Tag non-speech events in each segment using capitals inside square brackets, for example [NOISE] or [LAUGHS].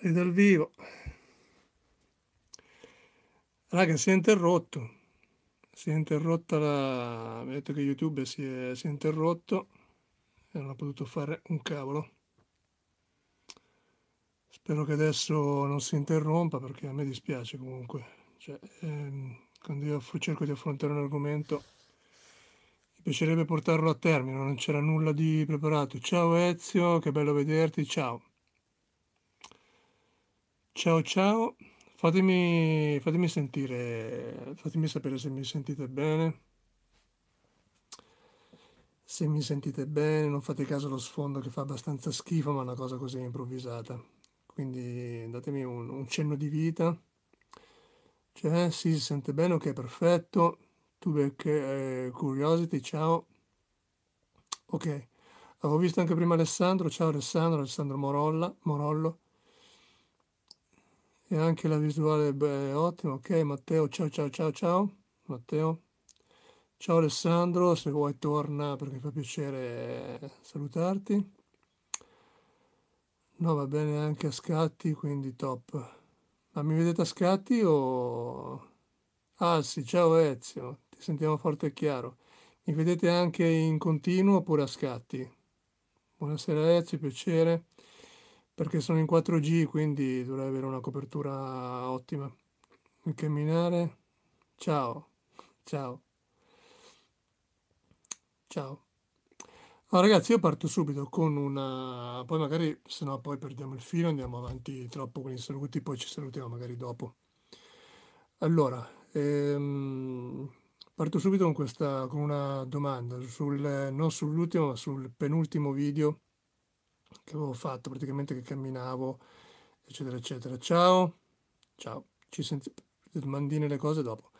sei dal vivo. Raga, si è interrotto. Si è interrotta la... Vedete che YouTube si è, si è interrotto e non ha potuto fare un cavolo. Spero che adesso non si interrompa perché a me dispiace comunque. Cioè, ehm, quando io cerco di affrontare un argomento, mi piacerebbe portarlo a termine, non c'era nulla di preparato. Ciao Ezio, che bello vederti, ciao. Ciao ciao, fatemi, fatemi sentire, fatemi sapere se mi sentite bene. Se mi sentite bene, non fate caso allo sfondo che fa abbastanza schifo, ma è una cosa così improvvisata. Quindi datemi un, un cenno di vita. Cioè, sì, si sente bene, ok, perfetto. Tu eh, Curiosity, ciao. Ok, avevo visto anche prima Alessandro, ciao Alessandro, Alessandro Morolla, Morollo. E anche la visuale beh, è ottima. Ok, Matteo, ciao ciao ciao ciao. Matteo. Ciao Alessandro, se vuoi torna perché fa piacere eh, salutarti. No, va bene anche a scatti, quindi top. Ma mi vedete a scatti o... Ah sì, ciao Ezio, ti sentiamo forte e chiaro. Mi vedete anche in continuo oppure a scatti? Buonasera Ezio, piacere perché sono in 4G quindi dovrei avere una copertura ottima. Il camminare, ciao, ciao, ciao. Allora, ragazzi, io parto subito con una... poi magari, se no poi perdiamo il filo, andiamo avanti troppo con i saluti, poi ci salutiamo magari dopo. Allora, ehm, parto subito con, questa, con una domanda, sul, non sull'ultimo ma sul penultimo video che avevo fatto praticamente che camminavo, eccetera, eccetera. Ciao, ciao, ci sentite mandine le cose dopo.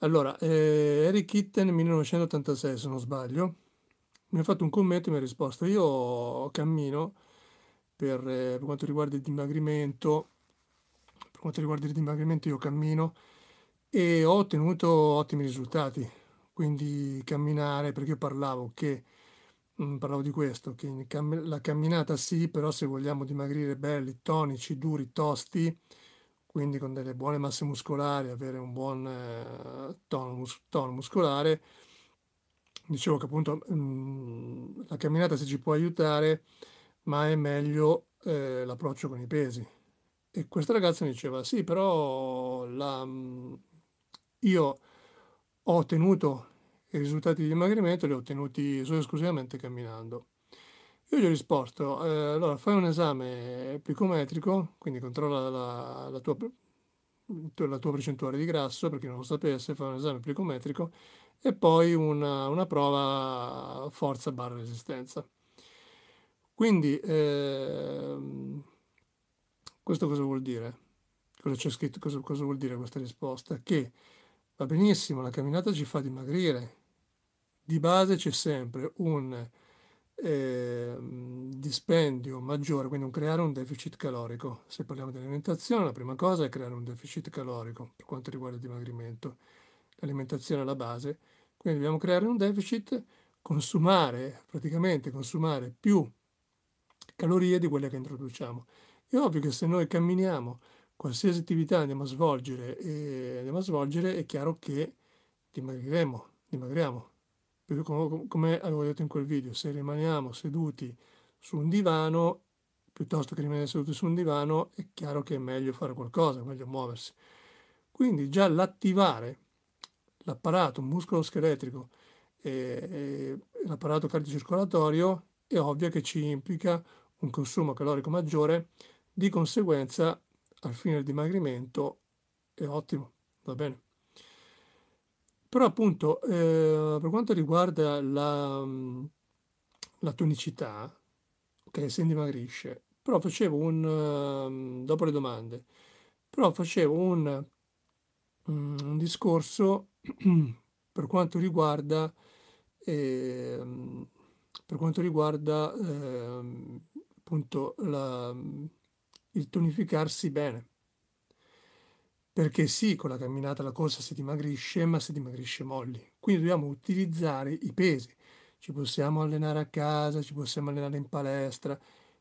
Allora, eh, Eric Kitten 1986 se non sbaglio, mi ha fatto un commento e mi ha risposto, io cammino per, eh, per quanto riguarda il dimagrimento, per quanto riguarda il dimagrimento io cammino e ho ottenuto ottimi risultati, quindi camminare, perché io parlavo che Mm, parlavo di questo, che cam- la camminata sì, però se vogliamo dimagrire belli, tonici, duri, tosti, quindi con delle buone masse muscolari, avere un buon eh, tono, mus- tono, muscolare, dicevo che appunto mm, la camminata se ci può aiutare, ma è meglio eh, l'approccio con i pesi. E questa ragazza mi diceva, sì, però la, mm, io ho tenuto i risultati di dimagrimento li ho ottenuti solo e esclusivamente camminando. Io gli ho risposto, eh, allora fai un esame plicometrico, quindi controlla la, la, tua, la, tua, percentuale di grasso, per chi non lo sapesse, fai un esame plicometrico, e poi una, una prova forza barra resistenza. Quindi, eh, questo cosa vuol dire? Cosa c'è scritto? Cosa, cosa vuol dire questa risposta? Che va benissimo, la camminata ci fa dimagrire, di base c'è sempre un eh, dispendio maggiore, quindi un creare un deficit calorico. Se parliamo di alimentazione, la prima cosa è creare un deficit calorico per quanto riguarda il dimagrimento. L'alimentazione è la base, quindi dobbiamo creare un deficit, consumare, praticamente consumare più calorie di quelle che introduciamo. È ovvio che se noi camminiamo, qualsiasi attività andiamo a svolgere, e eh, andiamo a svolgere è chiaro che dimagriremo, dimagriamo, perché come avevo detto in quel video, se rimaniamo seduti su un divano, piuttosto che rimanere seduti su un divano, è chiaro che è meglio fare qualcosa, è meglio muoversi. Quindi già l'attivare l'apparato muscoloscheletrico e, e l'apparato cardiocircolatorio è ovvio che ci implica un consumo calorico maggiore, di conseguenza al fine del dimagrimento è ottimo, va bene. Però appunto eh, per quanto riguarda la, la tonicità, ok, si dimagrisce, però facevo un, ehm, dopo le domande, però facevo un, un discorso [CLEARS THROAT] per quanto riguarda, eh, per quanto riguarda eh, appunto la, il tonificarsi bene perché sì, con la camminata, la corsa si dimagrisce, ma si dimagrisce molli. Quindi dobbiamo utilizzare i pesi. Ci possiamo allenare a casa, ci possiamo allenare in palestra,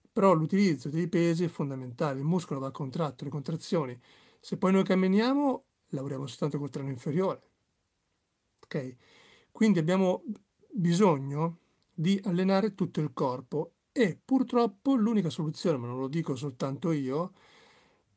però l'utilizzo dei pesi è fondamentale. Il muscolo va contratto, le contrazioni. Se poi noi camminiamo, lavoriamo soltanto col treno inferiore. Ok? Quindi abbiamo bisogno di allenare tutto il corpo e purtroppo l'unica soluzione, ma non lo dico soltanto io,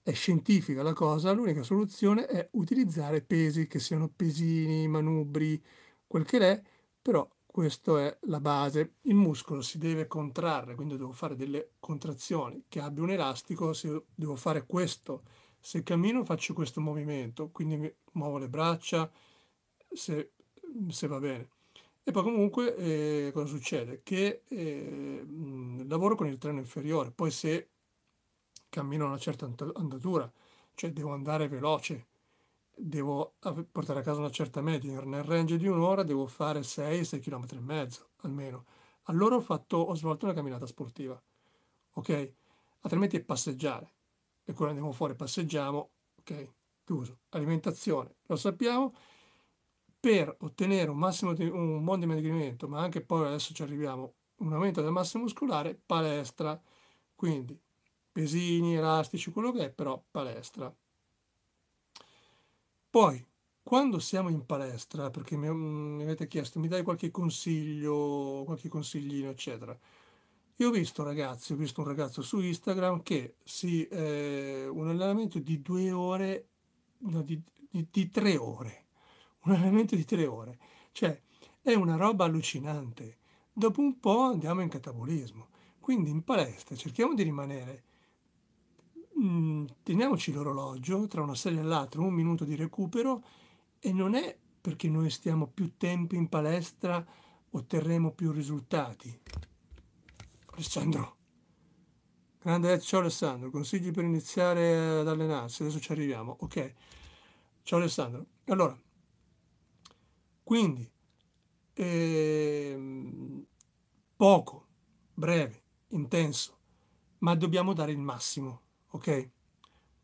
è scientifica la cosa, l'unica soluzione è utilizzare pesi, che siano pesini, manubri, quel che è, però questa è la base. Il muscolo si deve contrarre, quindi devo fare delle contrazioni che abbia un elastico, se devo fare questo, se cammino faccio questo movimento, quindi muovo le braccia, se, se va bene. E poi comunque eh, cosa succede? Che eh, lavoro con il treno inferiore, poi se cammino a una certa andatura, cioè devo andare veloce, devo portare a casa una certa media, nel range di un'ora devo fare 6-6 km e mezzo almeno. Allora ho, fatto, ho svolto una camminata sportiva, ok? Altrimenti è passeggiare. E quando andiamo fuori passeggiamo, ok? Chiuso. Alimentazione, lo sappiamo, per ottenere un, massimo di, un buon dimagrimento, ma anche poi adesso ci arriviamo, un aumento della massa muscolare, palestra. Quindi pesini, elastici, quello che è, però palestra. Poi, quando siamo in palestra, perché mi, mm, mi avete chiesto, mi dai qualche consiglio, qualche consiglino, eccetera. Io ho visto ragazzi, ho visto un ragazzo su Instagram che si, eh, un allenamento di due ore, no, di, di, di, tre ore, un allenamento di tre ore, cioè è una roba allucinante. Dopo un po' andiamo in catabolismo. Quindi in palestra cerchiamo di rimanere Mm, teniamoci l'orologio tra una serie e l'altra, un minuto di recupero e non è perché noi stiamo più tempo in palestra otterremo più risultati. Alessandro, grande, eh, ciao Alessandro, consigli per iniziare ad allenarsi, adesso ci arriviamo, ok. Ciao Alessandro, allora, quindi, ehm, poco, breve, intenso, ma dobbiamo dare il massimo ok?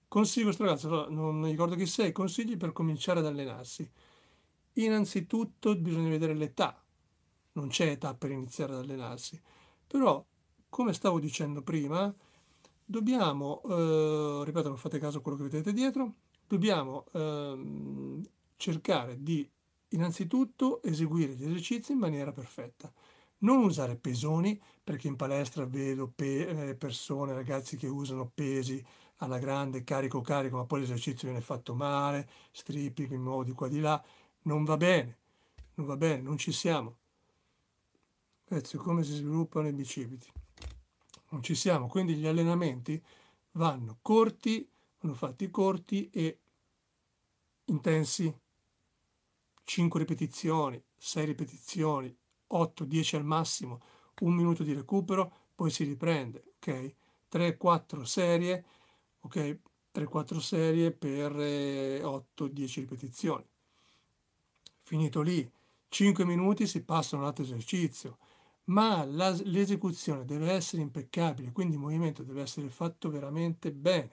Consiglio questo ragazzo, non ricordo chi sei, consigli per cominciare ad allenarsi. Innanzitutto bisogna vedere l'età, non c'è età per iniziare ad allenarsi, però come stavo dicendo prima, dobbiamo, eh, ripeto non fate caso a quello che vedete dietro, dobbiamo eh, cercare di innanzitutto eseguire gli esercizi in maniera perfetta non usare pesoni, perché in palestra vedo pe eh, persone, ragazzi che usano pesi alla grande, carico, carico, ma poi l'esercizio viene fatto male, strippi, in modo di qua di là, non va bene, non va bene, non ci siamo. Ezio, ecco, come si sviluppano i bicipiti? Non ci siamo, quindi gli allenamenti vanno corti, vanno fatti corti e intensi. 5 ripetizioni, 6 ripetizioni, 8-10 al massimo, un minuto di recupero, poi si riprende, ok? 3-4 serie, ok? 3-4 serie per 8-10 eh, ripetizioni. Finito lì, 5 minuti si passa a un altro esercizio, ma l'esecuzione deve essere impeccabile, quindi il movimento deve essere fatto veramente bene,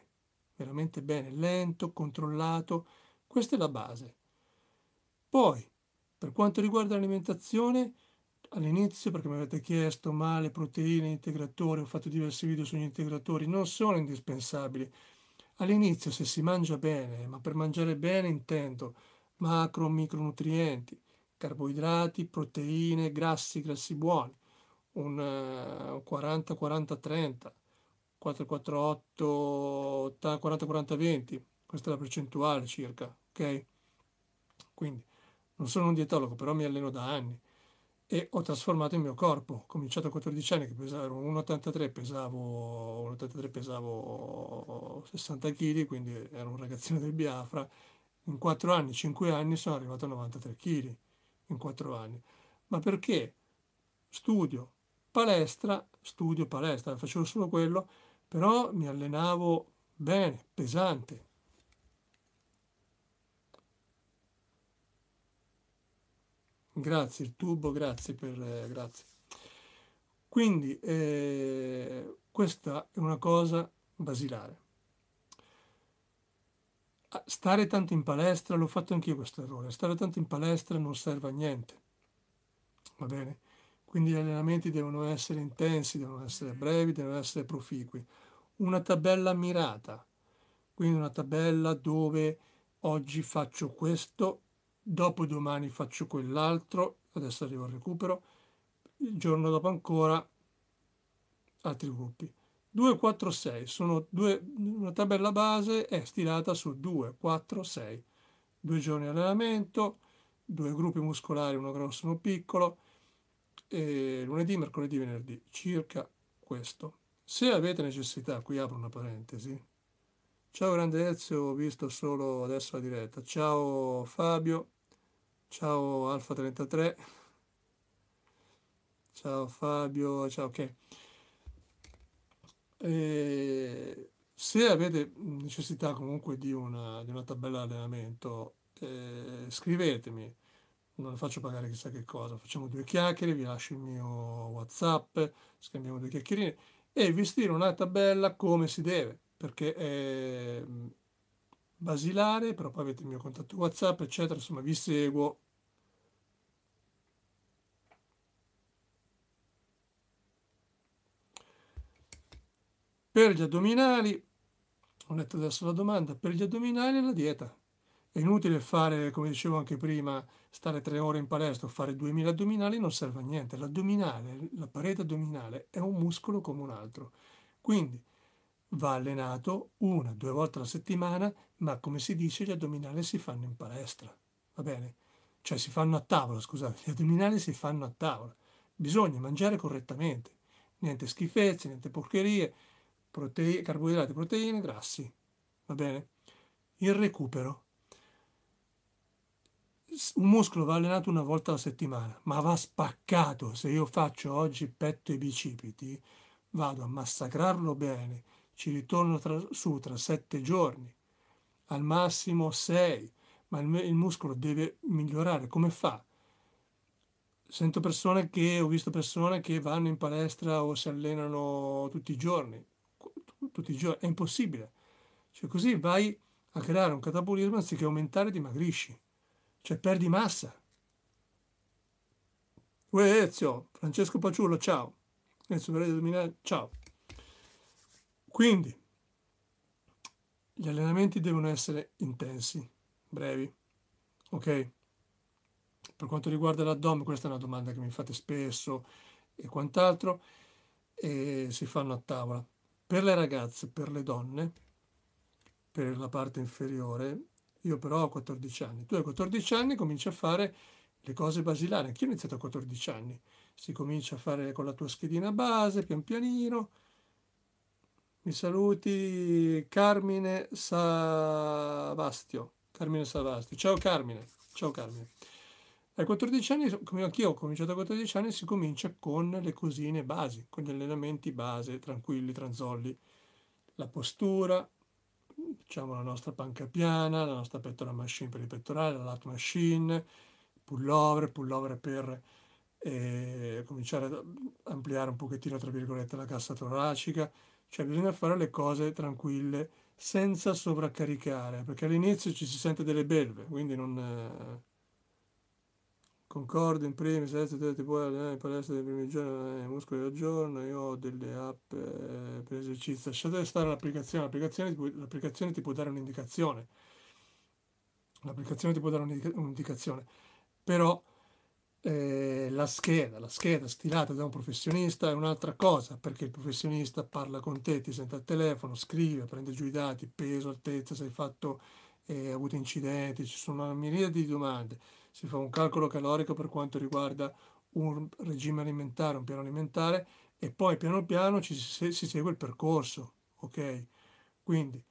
veramente bene, lento, controllato, questa è la base. Poi, per quanto riguarda l'alimentazione, all'inizio perché mi avete chiesto ma le proteine, integratori, ho fatto diversi video sugli integratori, non sono indispensabili. All'inizio se si mangia bene, ma per mangiare bene intendo macro, micronutrienti, carboidrati, proteine, grassi, grassi buoni, un 40-40-30, 4-4-8, 40-40-20, questa è la percentuale circa, ok? Quindi non sono un dietologo, però mi alleno da anni e ho trasformato il mio corpo. Ho cominciato a 14 anni, che pesavo 1,83, pesavo, 1,83, pesavo 60 kg, quindi ero un ragazzino del Biafra. In 4 anni, 5 anni sono arrivato a 93 kg, in 4 anni. Ma perché? Studio, palestra, studio, palestra, facevo solo quello, però mi allenavo bene, pesante, Grazie, il tubo, grazie per... Eh, grazie. Quindi eh, questa è una cosa basilare. Ah, stare tanto in palestra, l'ho fatto anch'io questo errore, stare tanto in palestra non serve a niente, va bene? Quindi gli allenamenti devono essere intensi, devono essere brevi, devono essere proficui. Una tabella mirata, quindi una tabella dove oggi faccio questo, dopodomani faccio quell'altro, adesso arrivo al recupero, il giorno dopo ancora altri gruppi. 2, 4, 6 sono due, una tabella base è stilata su 2, 4, 6, due giorni di allenamento, due gruppi muscolari, uno grosso e uno piccolo, e lunedì, mercoledì, venerdì, circa questo. Se avete necessità, qui apro una parentesi, Ciao Grandezio, ho visto solo adesso la diretta. Ciao Fabio, ciao Alfa33, ciao Fabio, ciao ok. E se avete necessità comunque di una, di una tabella allenamento, eh, scrivetemi, non faccio pagare chissà che cosa, facciamo due chiacchiere, vi lascio il mio Whatsapp, scambiamo due chiacchierine e vi stiro una tabella come si deve perché è mm, basilare, però poi avete il mio contatto WhatsApp, eccetera, insomma vi seguo. Per gli addominali, ho letto adesso la domanda, per gli addominali è la dieta. È inutile fare, come dicevo anche prima, stare tre ore in palestra o fare duemila addominali, non serve a niente. L'addominale, la parete addominale è un muscolo come un altro. Quindi va allenato una, due volte alla settimana, ma come si dice gli addominali si fanno in palestra, va bene? Cioè si fanno a tavola, scusate, gli addominali si fanno a tavola. Bisogna mangiare correttamente, niente schifezze, niente porcherie, proteine, carboidrati, proteine, grassi, va bene? Il recupero. Un muscolo va allenato una volta alla settimana, ma va spaccato. Se io faccio oggi petto e bicipiti, vado a massacrarlo bene, ci ritorno tra, su tra sette giorni, al massimo sei, ma il, il muscolo deve migliorare. Come fa? Sento persone che, ho visto persone che vanno in palestra o si allenano tutti i giorni, tutti i giorni, è impossibile. Cioè così vai a creare un catabolismo anziché aumentare dimagrisci, cioè perdi massa. Uè Ezio, Francesco Paciullo, ciao. Ezio Dominare, ciao. Quindi gli allenamenti devono essere intensi, brevi, ok? Per quanto riguarda l'addome, questa è una domanda che mi fate spesso e quant'altro, e si fanno a tavola. Per le ragazze, per le donne, per la parte inferiore, io però ho 14 anni. Tu hai 14 anni cominci a fare le cose basilari. Anch'io ho iniziato a 14 anni. Si comincia a fare con la tua schedina base, pian pianino, mi saluti Carmine Savastio. Carmine Savastio. Ciao Carmine. Ciao Carmine. Ai 14 anni, come anch'io ho cominciato a 14 anni, si comincia con le cosine basi, con gli allenamenti base, tranquilli, tranzolli, la postura, diciamo la nostra panca piana, la nostra pettoral machine per il pettorale, la lat machine, pullover, pullover per eh, cominciare ad ampliare un pochettino, tra virgolette, la cassa toracica, cioè bisogna fare le cose tranquille, senza sovraccaricare, perché all'inizio ci si sente delle belve, quindi non... Eh, concordo in primi, sesto, terzo, poi allenare in palestra dei primi giorni, eh, muscoli al giorno, io ho delle app eh, per esercizio, lasciate stare l'applicazione, l'applicazione, l'applicazione ti può dare un'indicazione, l'applicazione ti può dare un'indicazione, però eh, la scheda, la scheda stilata da un professionista è un'altra cosa, perché il professionista parla con te, ti sente al telefono, scrive, prende giù i dati, peso, altezza, se hai fatto, eh, hai avuto incidenti, ci sono una miriade di domande. Si fa un calcolo calorico per quanto riguarda un regime alimentare, un piano alimentare, e poi piano piano ci, si, si segue il percorso, ok? Quindi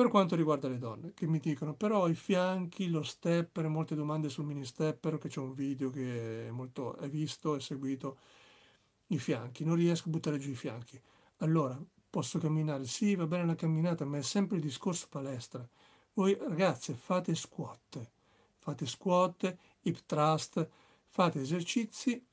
per quanto riguarda le donne, che mi dicono però i fianchi, lo stepper, molte domande sul mini stepper, che c'è un video che è molto è visto e seguito, i fianchi, non riesco a buttare giù i fianchi. Allora, posso camminare? Sì, va bene la camminata, ma è sempre il discorso palestra. Voi ragazze fate squat, fate squat, hip thrust, fate esercizi.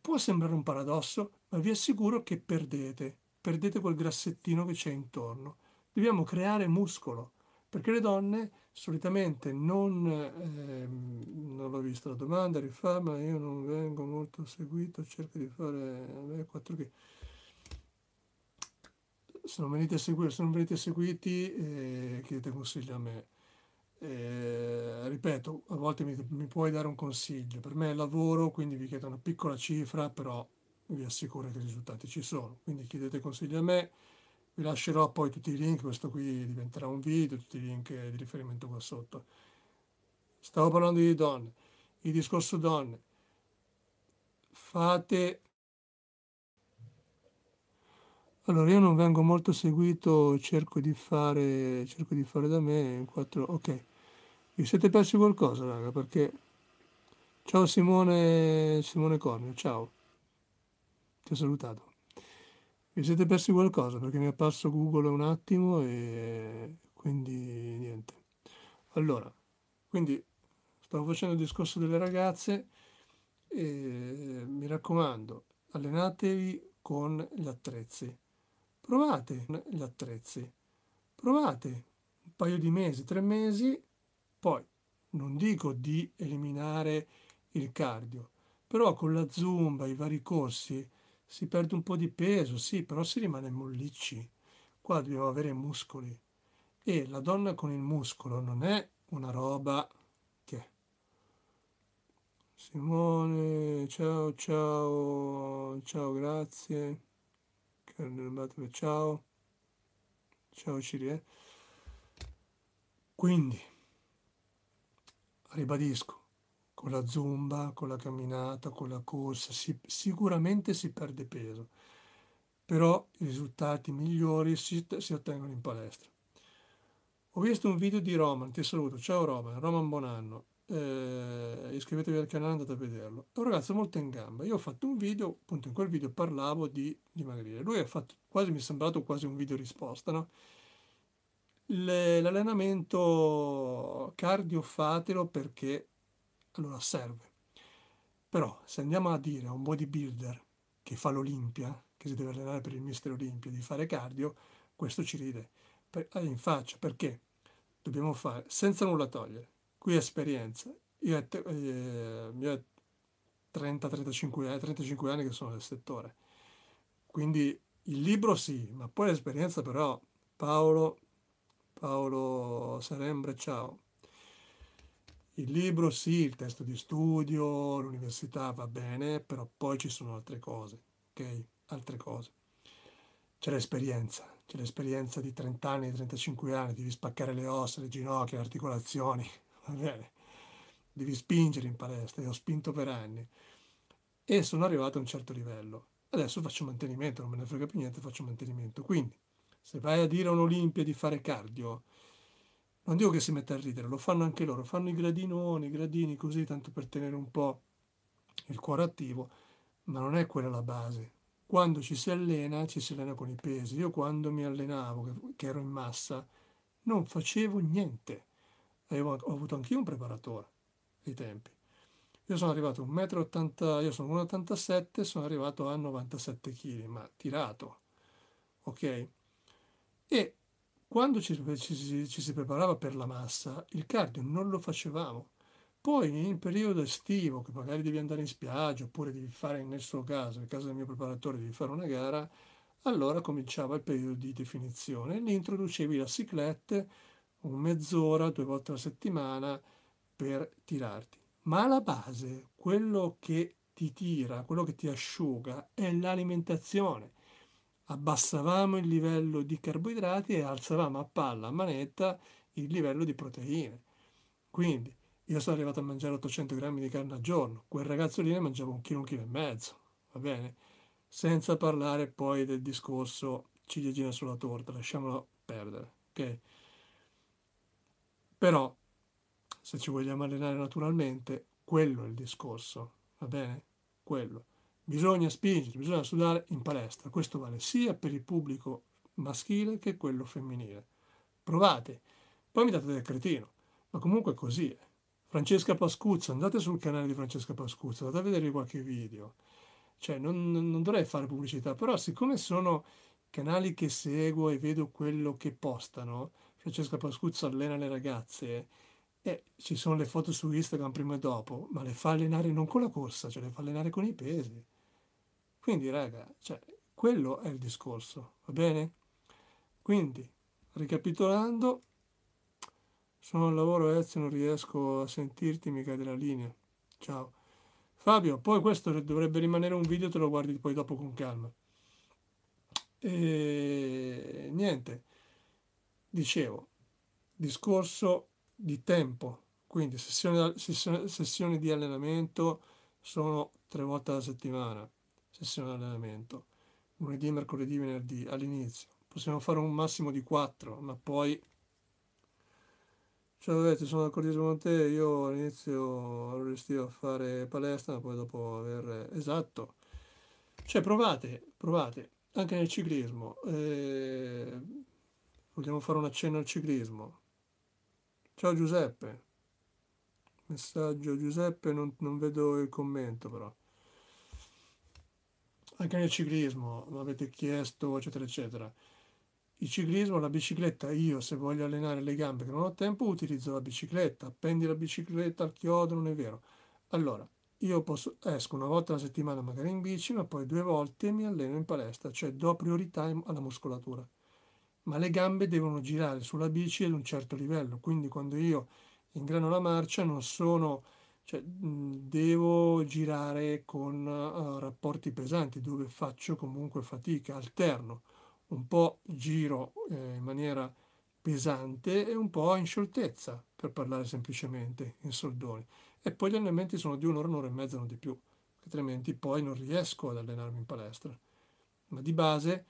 Può sembrare un paradosso, ma vi assicuro che perdete, perdete quel grassettino che c'è intorno Dobbiamo creare muscolo, perché le donne solitamente non, ehm, non l'ho vista la domanda, rifà, ma io non vengo molto seguito, cerco di fare eh, 4 che se non venite, seguire, se non venite seguiti eh, chiedete consiglio a me. Eh, ripeto, a volte mi, mi, puoi dare un consiglio, per me è lavoro, quindi vi chiedo una piccola cifra, però vi assicuro che i risultati ci sono, quindi chiedete consiglio a me vi lascerò poi tutti i link, questo qui diventerà un video, tutti i link di riferimento qua sotto. Stavo parlando di donne, il discorso donne. Fate... Allora, io non vengo molto seguito, cerco di fare, cerco di fare da me in 4... Ok, vi siete persi qualcosa, raga, perché... Ciao Simone, Simone Cornio, ciao. Ti ho salutato. Vi siete persi qualcosa perché mi è apparso Google un attimo e quindi niente. Allora, quindi stavo facendo il discorso delle ragazze e mi raccomando, allenatevi con gli attrezzi. Provate gli attrezzi. Provate un paio di mesi, tre mesi, poi non dico di eliminare il cardio, però con la zumba, i vari corsi, si perde un po' di peso, sì, però si rimane mollicci. Qua dobbiamo avere muscoli. E la donna con il muscolo non è una roba che... Simone, ciao, ciao, ciao, grazie. Ciao. Ciao Cirie. Eh. Quindi, ribadisco, con la zumba, con la camminata, con la corsa, si, sicuramente si perde peso, però i risultati migliori si, si, ottengono in palestra. Ho visto un video di Roman, ti saluto, ciao Roman, Roman Bonanno, eh, iscrivetevi al canale, andate a vederlo. È un ragazzo molto in gamba, io ho fatto un video, appunto in quel video parlavo di dimagrire, lui ha fatto quasi, mi è sembrato quasi un video risposta, no? l'allenamento cardio fatelo perché allora serve. Però se andiamo a dire a un bodybuilder che fa l'Olimpia, che si deve allenare per il mister Olimpia, di fare cardio, questo ci ride eh, in faccia perché dobbiamo fare senza nulla togliere. Qui esperienza. Io, ho 30-35 35 anni che sono nel settore. Quindi il libro sì, ma poi l'esperienza però. Paolo, Paolo Sarembre, ciao. Il libro sì, il testo di studio, l'università va bene, però poi ci sono altre cose, ok? Altre cose. C'è l'esperienza, c'è l'esperienza di 30 anni, 35 anni, devi spaccare le ossa, le ginocchia, le articolazioni, [LAUGHS] va bene? Devi spingere in palestra, e ho spinto per anni e sono arrivato a un certo livello. Adesso faccio mantenimento, non me ne frega più niente, faccio mantenimento. Quindi, se vai a dire a un'Olimpia di fare cardio, non dico che si mette a ridere, lo fanno anche loro, fanno i gradinoni, i gradini così, tanto per tenere un po' il cuore attivo, ma non è quella la base. Quando ci si allena, ci si allena con i pesi. Io quando mi allenavo, che ero in massa, non facevo niente. Avevo, ho avuto anch'io un preparatore ai tempi. Io sono arrivato a 1,80 m, io sono 1,87 sono arrivato a 97 kg, ma tirato, ok? E quando ci, ci, ci si preparava per la massa, il cardio non lo facevamo. Poi in periodo estivo, che magari devi andare in spiaggia, oppure devi fare nel suo caso, nel caso del mio preparatore, devi fare una gara, allora cominciava il periodo di definizione. Lì introducevi la ciclette un mezz'ora, due volte alla settimana per tirarti. Ma alla base, quello che ti tira, quello che ti asciuga, è l'alimentazione abbassavamo il livello di carboidrati e alzavamo a palla, a manetta, il livello di proteine. Quindi io sono arrivato a mangiare 800 grammi di carne al giorno, quel ragazzo lì ne mangiava un chilo, un chilo e mezzo, va bene? Senza parlare poi del discorso ciliegina sulla torta, lasciamolo perdere, ok? Però, se ci vogliamo allenare naturalmente, quello è il discorso, va bene? Quello. Bisogna spingere, bisogna sudare in palestra. Questo vale sia per il pubblico maschile che quello femminile. Provate. Poi mi date del cretino. Ma comunque così è. Francesca Pascuzza, andate sul canale di Francesca Pascuzza, andate a vedere qualche video. Cioè, non, non dovrei fare pubblicità, però siccome sono canali che seguo e vedo quello che postano, Francesca Pascuzza allena le ragazze, e ci sono le foto su Instagram prima e dopo, ma le fa allenare non con la corsa, cioè le fa allenare con i pesi. Quindi, raga, cioè, quello è il discorso, va bene? Quindi, ricapitolando, sono al lavoro Ezio, non riesco a sentirti, mica della linea. Ciao. Fabio, poi questo dovrebbe rimanere un video, te lo guardi poi dopo con calma. E niente, dicevo, discorso di tempo, quindi sessioni, sessioni di allenamento sono tre volte alla settimana, sessione di allenamento, lunedì, mercoledì, venerdì all'inizio. Possiamo fare un massimo di 4, ma poi... Cioè, vedete, sono d'accordo con te, io all'inizio ero riuscito a fare palestra, ma poi dopo aver... Esatto. Cioè, provate, provate, anche nel ciclismo. Eh... Vogliamo fare un accenno al ciclismo. Ciao Giuseppe. Messaggio Giuseppe, non, non vedo il commento però anche nel ciclismo, mi avete chiesto, eccetera, eccetera. Il ciclismo, la bicicletta, io se voglio allenare le gambe che non ho tempo utilizzo la bicicletta, appendi la bicicletta al chiodo, non è vero. Allora, io posso, esco una volta alla settimana magari in bici, ma poi due volte mi alleno in palestra, cioè do priorità alla muscolatura. Ma le gambe devono girare sulla bici ad un certo livello, quindi quando io ingrano la marcia non sono cioè, mhmm, devo girare con uh, rapporti pesanti dove faccio comunque fatica, alterno. Un po' giro eh, in maniera pesante e un po' in scioltezza, per parlare semplicemente, in soldoni. E poi gli allenamenti sono di un'ora, un'ora e mezza, non di più, altrimenti poi non riesco ad allenarmi in palestra. Ma di base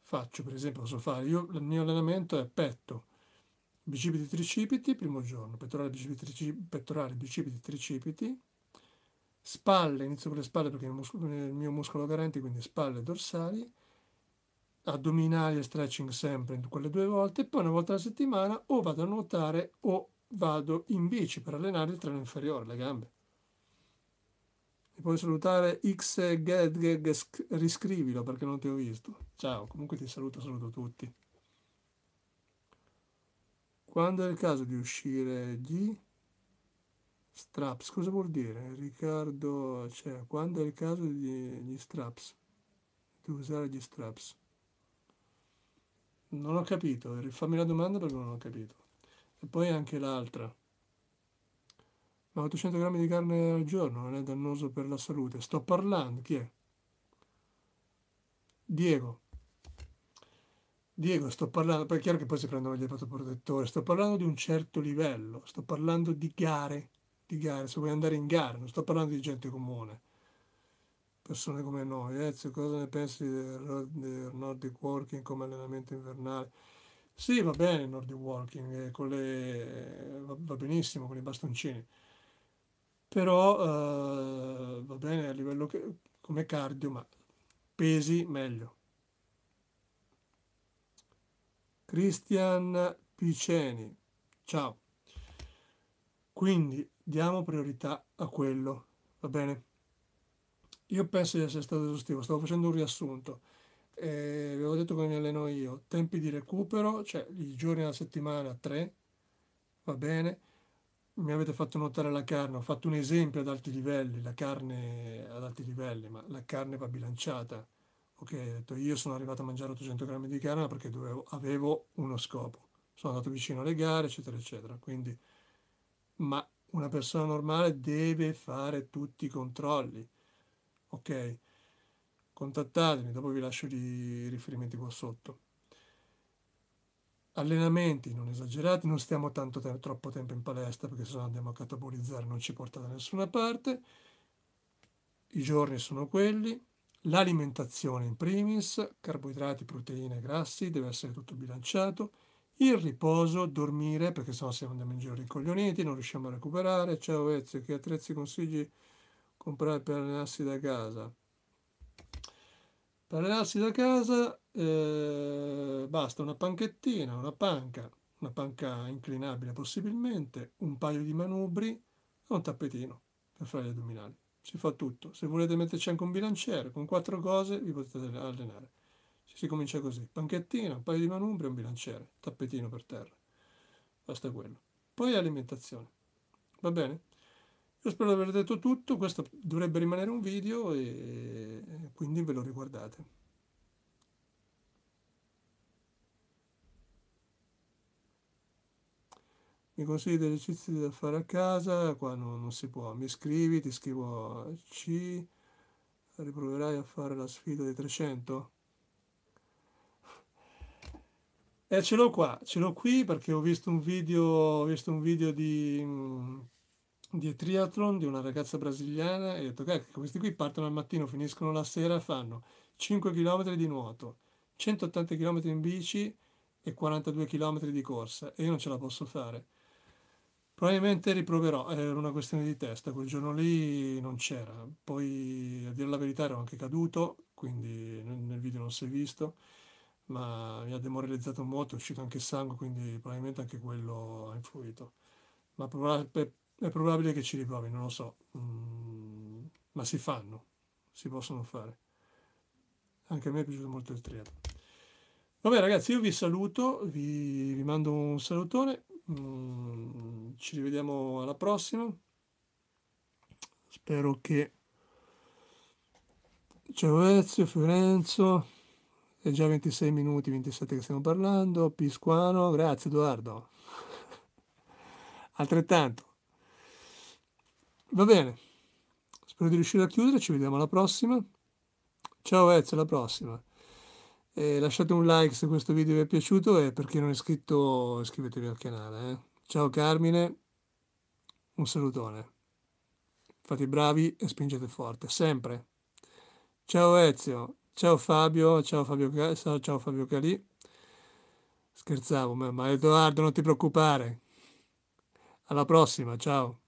faccio, per esempio, posso fare, io, il mio allenamento è petto, bicipiti tricipiti, primo giorno, pettorale, bicipiti, tricipiti, pettorale, bicipiti, tricipiti, spalle, inizio con le spalle perché è il, muscolo, il mio muscolo garante, quindi spalle dorsali, addominali e stretching sempre quelle due volte, poi una volta alla settimana o vado a nuotare o vado in bici per allenare il treno inferiore, le gambe. Mi puoi salutare X, riscrivilo perché non ti ho visto. Ciao, comunque ti saluto, saluto tutti. Quando è il caso di uscire gli straps, cosa vuol dire? Riccardo, cioè, quando è il caso degli straps? Di usare gli straps? Non ho capito, rifammi la domanda perché non ho capito. E poi anche l'altra. Ma 800 grammi di carne al giorno non è dannoso per la salute. Sto parlando, chi è? Diego. Diego, sto parlando, perché è chiaro che poi si prendono gli protettore, sto parlando di un certo livello, sto parlando di gare, di gare, se vuoi andare in gara, non sto parlando di gente comune, persone come noi. Ezio, cosa ne pensi del, del Nordic Walking come allenamento invernale? Sì, va bene il Nordic Walking, eh, le, va, va, benissimo con i bastoncini, però eh, va bene a livello che, come cardio, ma pesi meglio Christian Piceni. Ciao. Quindi diamo priorità a quello, va bene? Io penso di essere stato esaustivo, stavo facendo un riassunto. Eh, avevo detto come mi alleno io, tempi di recupero, cioè i giorni alla settimana 3, va bene? Mi avete fatto notare la carne, ho fatto un esempio ad alti livelli, la carne ad alti livelli, ma la carne va bilanciata ok, ho detto io sono arrivato a mangiare 800 grammi di carne perché dovevo, avevo uno scopo, sono andato vicino alle gare, eccetera, eccetera. Quindi, ma una persona normale deve fare tutti i controlli, ok? Contattatemi, dopo vi lascio i riferimenti qua sotto. Allenamenti non esagerati, non stiamo tanto te- troppo tempo in palestra perché se no andiamo a catabolizzare, non ci porta da nessuna parte. I giorni sono quelli, L'alimentazione in primis, carboidrati, proteine, grassi, deve essere tutto bilanciato. Il riposo, dormire, perché sennò siamo andiamo in giro ricoglioniti, non riusciamo a recuperare. Ciao Ezio, che attrezzi consigli comprare per allenarsi da casa? Per allenarsi da casa eh, basta una panchettina, una panca, una panca inclinabile possibilmente, un paio di manubri e un tappetino per fare gli addominali si fa tutto. Se volete metterci anche un bilanciere, con quattro cose vi potete allenare. Si comincia così, panchettina, un paio di manubri e un bilanciere, tappetino per terra. Basta quello. Poi alimentazione. Va bene? Io spero di aver detto tutto, questo dovrebbe rimanere un video e quindi ve lo riguardate. mi consigli degli esercizi da fare a casa, qua non, non si può, mi scrivi, ti scrivo C, riproverai a fare la sfida dei 300? E ce l'ho qua, ce l'ho qui perché ho visto un video, ho visto un video di, mm, di triathlon di una ragazza brasiliana e ho detto che questi qui partono al mattino, finiscono la sera, fanno 5 km di nuoto, 180 km in bici e 42 km di corsa e io non ce la posso fare. Probabilmente riproverò, era una questione di testa, quel giorno lì non c'era, poi a dire la verità ero anche caduto, quindi nel video non si è visto, ma mi ha demoralizzato molto, è uscito anche sangue, quindi probabilmente anche quello ha influito. Ma è probabile che ci riprovi, non lo so, mm, ma si fanno, si possono fare. Anche a me è piaciuto molto il triathlon. Vabbè ragazzi, io vi saluto, vi, vi mando un salutone, Mm, ci rivediamo alla prossima. Spero che... Ciao Ezio, Fiorenzo, è già 26 minuti, 27 che stiamo parlando, Pisquano, grazie Edoardo. [LAUGHS] Altrettanto. Va bene, spero di riuscire a chiudere, ci vediamo alla prossima. Ciao Ezio, alla prossima. Eh, lasciate un like se questo video vi è piaciuto e per chi non è iscritto iscrivetevi al canale. Eh. Ciao Carmine, un salutone. Fate i bravi e spingete forte, sempre. Ciao Ezio, ciao Fabio, ciao Fabio, ciao Fabio Calì. Scherzavo, ma Edoardo non ti preoccupare. Alla prossima, ciao.